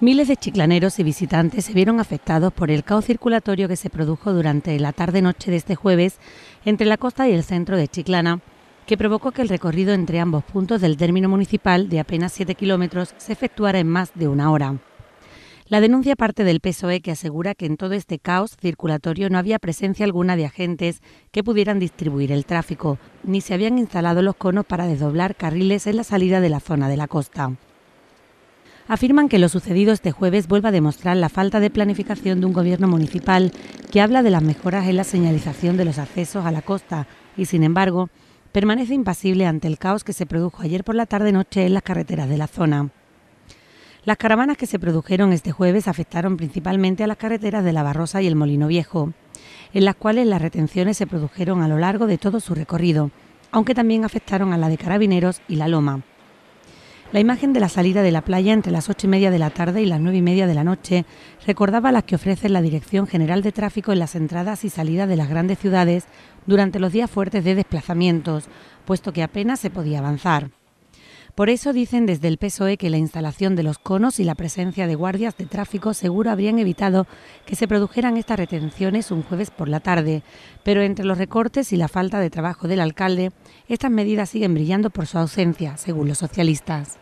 Miles de chiclaneros y visitantes se vieron afectados por el caos circulatorio que se produjo durante la tarde-noche de este jueves entre la costa y el centro de Chiclana, que provocó que el recorrido entre ambos puntos del término municipal de apenas 7 kilómetros se efectuara en más de una hora. La denuncia parte del PSOE que asegura que en todo este caos circulatorio no había presencia alguna de agentes que pudieran distribuir el tráfico, ni se habían instalado los conos para desdoblar carriles en la salida de la zona de la costa afirman que lo sucedido este jueves vuelve a demostrar la falta de planificación de un gobierno municipal que habla de las mejoras en la señalización de los accesos a la costa y, sin embargo, permanece impasible ante el caos que se produjo ayer por la tarde-noche en las carreteras de la zona. Las caravanas que se produjeron este jueves afectaron principalmente a las carreteras de La Barrosa y el Molino Viejo, en las cuales las retenciones se produjeron a lo largo de todo su recorrido, aunque también afectaron a la de Carabineros y La Loma. La imagen de la salida de la playa entre las ocho y media de la tarde y las nueve y media de la noche recordaba las que ofrece la Dirección General de Tráfico en las entradas y salidas de las grandes ciudades durante los días fuertes de desplazamientos, puesto que apenas se podía avanzar. Por eso dicen desde el PSOE que la instalación de los conos y la presencia de guardias de tráfico seguro habrían evitado que se produjeran estas retenciones un jueves por la tarde, pero entre los recortes y la falta de trabajo del alcalde, estas medidas siguen brillando por su ausencia, según los socialistas.